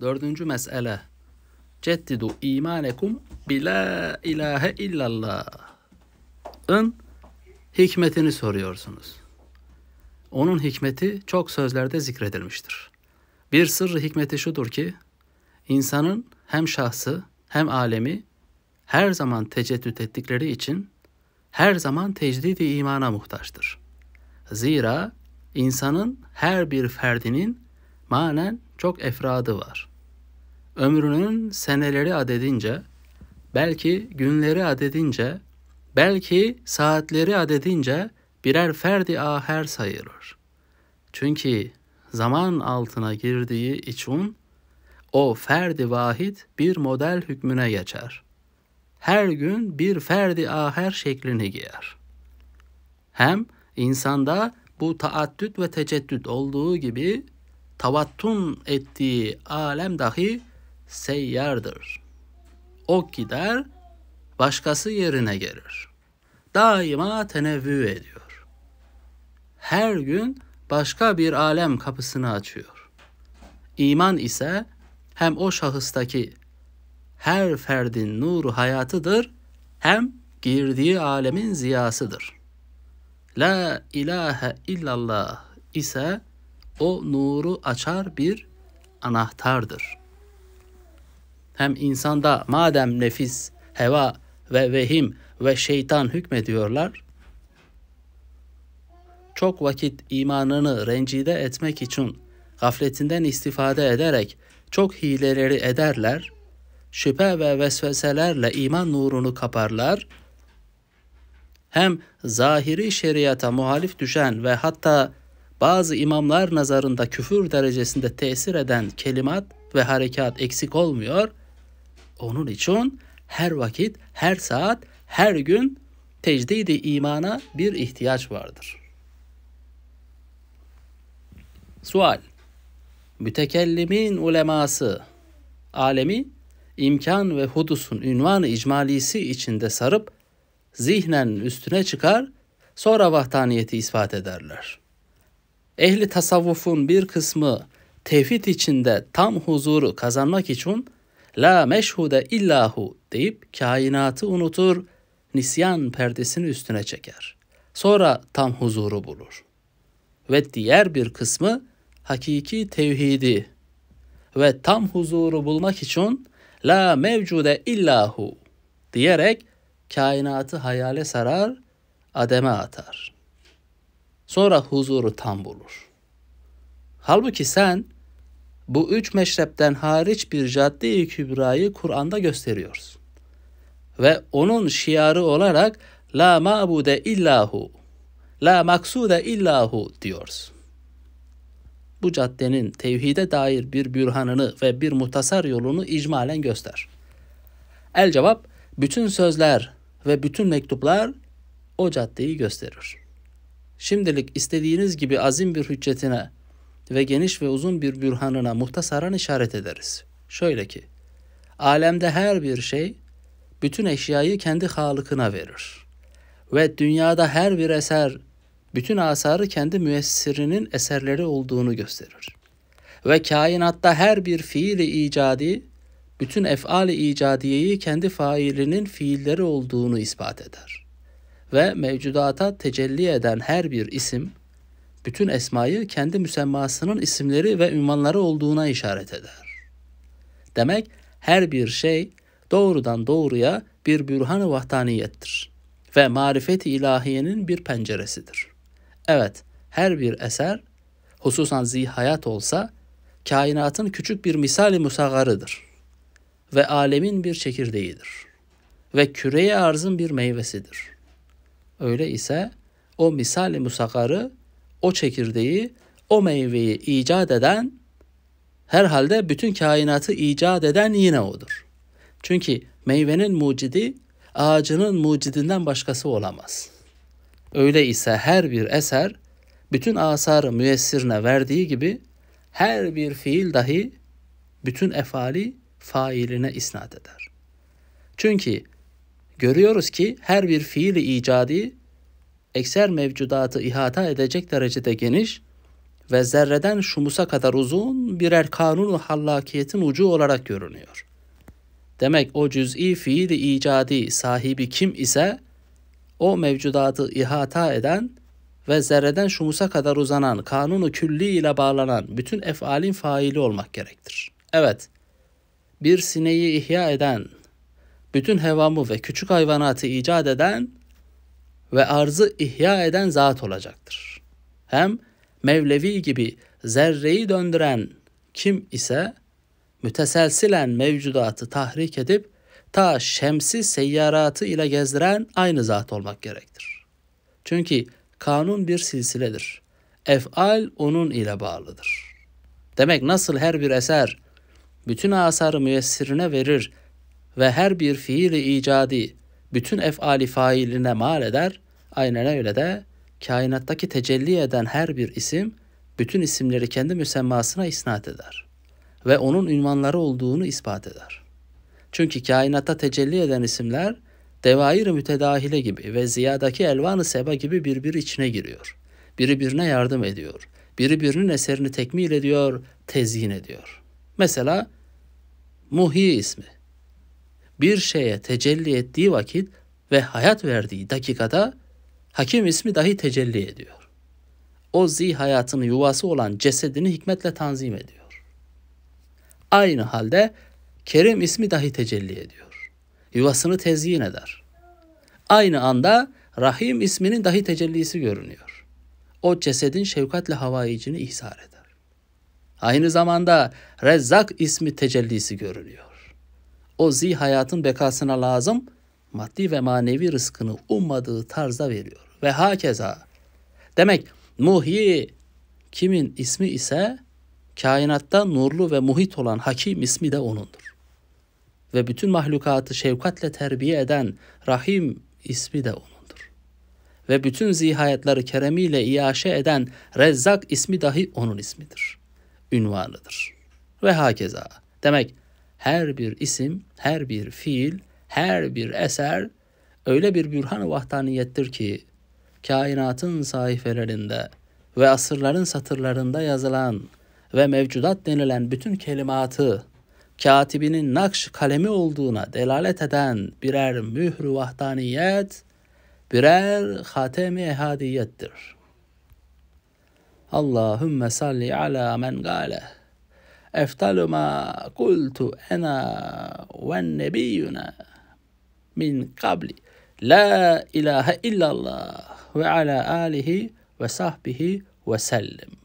Dördüncü mesele. Ceddidu imanekum bila ilahe illallah. ın hikmetini soruyorsunuz. Onun hikmeti çok sözlerde zikredilmiştir. Bir sırrı hikmeti şudur ki, insanın hem şahsı hem alemi her zaman teceddüt ettikleri için her zaman tecdidi imana muhtaçtır. Zira insanın her bir ferdinin manen çok efradı var. Ömrünün seneleri adedince, belki günleri adedince, belki saatleri adedince birer ferdi aher sayılır. Çünkü zaman altına girdiği için o ferdi vahid bir model hükmüne geçer. Her gün bir ferdi aher şeklini giyer. Hem insanda bu taaddüt ve teceddüt olduğu gibi tavattun ettiği alem dahi seyyardır. O gider, başkası yerine gelir. Daima tenevvü ediyor. Her gün başka bir alem kapısını açıyor. İman ise hem o şahıstaki her ferdin nuru hayatıdır hem girdiği alemin ziyasıdır. La ilahe illallah ise o nuru açar bir anahtardır. Hem insanda madem nefis, heva ve vehim ve şeytan hükmediyorlar, çok vakit imanını rencide etmek için gafletinden istifade ederek çok hileleri ederler, şüphe ve vesveselerle iman nurunu kaparlar, hem zahiri şeriata muhalif düşen ve hatta bazı imamlar nazarında küfür derecesinde tesir eden kelimat ve harekat eksik olmuyor. Onun için her vakit, her saat, her gün tecdidi imana bir ihtiyaç vardır. Sual Mütekellimin uleması alemi imkan ve hudusun ünvanı icmalisi içinde sarıp zihnen üstüne çıkar sonra vahdaniyeti ispat ederler.'' Ehli tasavvufun bir kısmı tevhid içinde tam huzuru kazanmak için la meşhude illahu deyip kainatı unutur, nisyan perdesini üstüne çeker. Sonra tam huzuru bulur. Ve diğer bir kısmı hakiki tevhidi ve tam huzuru bulmak için la mevcude illahu diyerek kainatı hayale sarar, ademe atar.'' Sonra huzuru tam bulur. Halbuki sen bu üç meşrepten hariç bir cadde-i kübrayı Kur'an'da gösteriyorsun. Ve onun şiarı olarak La ma'bude illahu, la maksude illahu diyoruz. Bu caddenin tevhide dair bir bürhanını ve bir muhtasar yolunu icmalen göster. El cevap, bütün sözler ve bütün mektuplar o caddeyi gösterir. Şimdilik istediğiniz gibi azim bir hüccetine ve geniş ve uzun bir bürhanına muhtasaran işaret ederiz. Şöyle ki, alemde her bir şey bütün eşyayı kendi halıkına verir. Ve dünyada her bir eser bütün asarı kendi müessirinin eserleri olduğunu gösterir. Ve kainatta her bir fiili icadi, bütün efali icadiyeyi kendi failinin fiilleri olduğunu ispat eder ve mevcudata tecelli eden her bir isim, bütün esmayı kendi müsemmasının isimleri ve ünvanları olduğuna işaret eder. Demek her bir şey doğrudan doğruya bir bürhan-ı vahdaniyettir ve marifet-i ilahiyenin bir penceresidir. Evet, her bir eser, hususan zihayat olsa, kainatın küçük bir misali musagarıdır ve alemin bir çekirdeğidir ve küreye arzın bir meyvesidir.'' Öyle ise o misali musakarı, o çekirdeği, o meyveyi icat eden herhalde bütün kainatı icat eden yine odur. Çünkü meyvenin mucidi ağacının mucidinden başkası olamaz. Öyle ise her bir eser bütün asarı müessirine verdiği gibi her bir fiil dahi bütün efali failine isnat eder. Çünkü görüyoruz ki her bir fiili icadi ekser mevcudatı ihata edecek derecede geniş ve zerreden şumusa kadar uzun birer kanunu hallakiyetin ucu olarak görünüyor. Demek o cüz'i fiili icadi sahibi kim ise o mevcudatı ihata eden ve zerreden şumusa kadar uzanan kanunu külli ile bağlanan bütün efalin faili olmak gerektir. Evet, bir sineği ihya eden bütün hevamı ve küçük hayvanatı icat eden ve arzı ihya eden zat olacaktır. Hem Mevlevi gibi zerreyi döndüren kim ise müteselsilen mevcudatı tahrik edip ta şemsi seyyaratı ile gezdiren aynı zat olmak gerektir. Çünkü kanun bir silsiledir. Efal onun ile bağlıdır. Demek nasıl her bir eser bütün asarı müessirine verir ve her bir fiili icadi bütün efali failine mal eder. Aynen öyle de kainattaki tecelli eden her bir isim bütün isimleri kendi müsemmasına isnat eder ve onun ünvanları olduğunu ispat eder. Çünkü kainatta tecelli eden isimler devair mütedahile gibi ve ziyadaki elvan-ı seba gibi birbiri içine giriyor. Biri birine yardım ediyor. Biri birinin eserini tekmil ediyor, tezyin ediyor. Mesela Muhi ismi bir şeye tecelli ettiği vakit ve hayat verdiği dakikada hakim ismi dahi tecelli ediyor. O zih hayatını yuvası olan cesedini hikmetle tanzim ediyor. Aynı halde Kerim ismi dahi tecelli ediyor. Yuvasını tezyin eder. Aynı anda Rahim isminin dahi tecellisi görünüyor. O cesedin şefkatle havayicini ihsar eder. Aynı zamanda Rezzak ismi tecellisi görünüyor. O zi hayatın bekasına lazım maddi ve manevi rızkını ummadığı tarzda veriyor. Ve hakeza. Demek muhi kimin ismi ise kainatta nurlu ve muhit olan hakim ismi de onundur. Ve bütün mahlukatı şefkatle terbiye eden rahim ismi de onundur. Ve bütün zihayetleri keremiyle iaşe eden rezzak ismi dahi onun ismidir. Ünvanıdır. Ve hakeza. Demek her bir isim, her bir fiil, her bir eser öyle bir bürhan-ı vahdaniyettir ki kainatın sayfelerinde ve asırların satırlarında yazılan ve mevcudat denilen bütün kelimatı katibinin nakş kalemi olduğuna delalet eden birer mührü vahdaniyet, birer hatemi ehadiyettir. Allahümme salli ala men galeh. ما قلت أنا ونبينا من قبل لا إله إلا الله وعلى آله وصحبه وسلم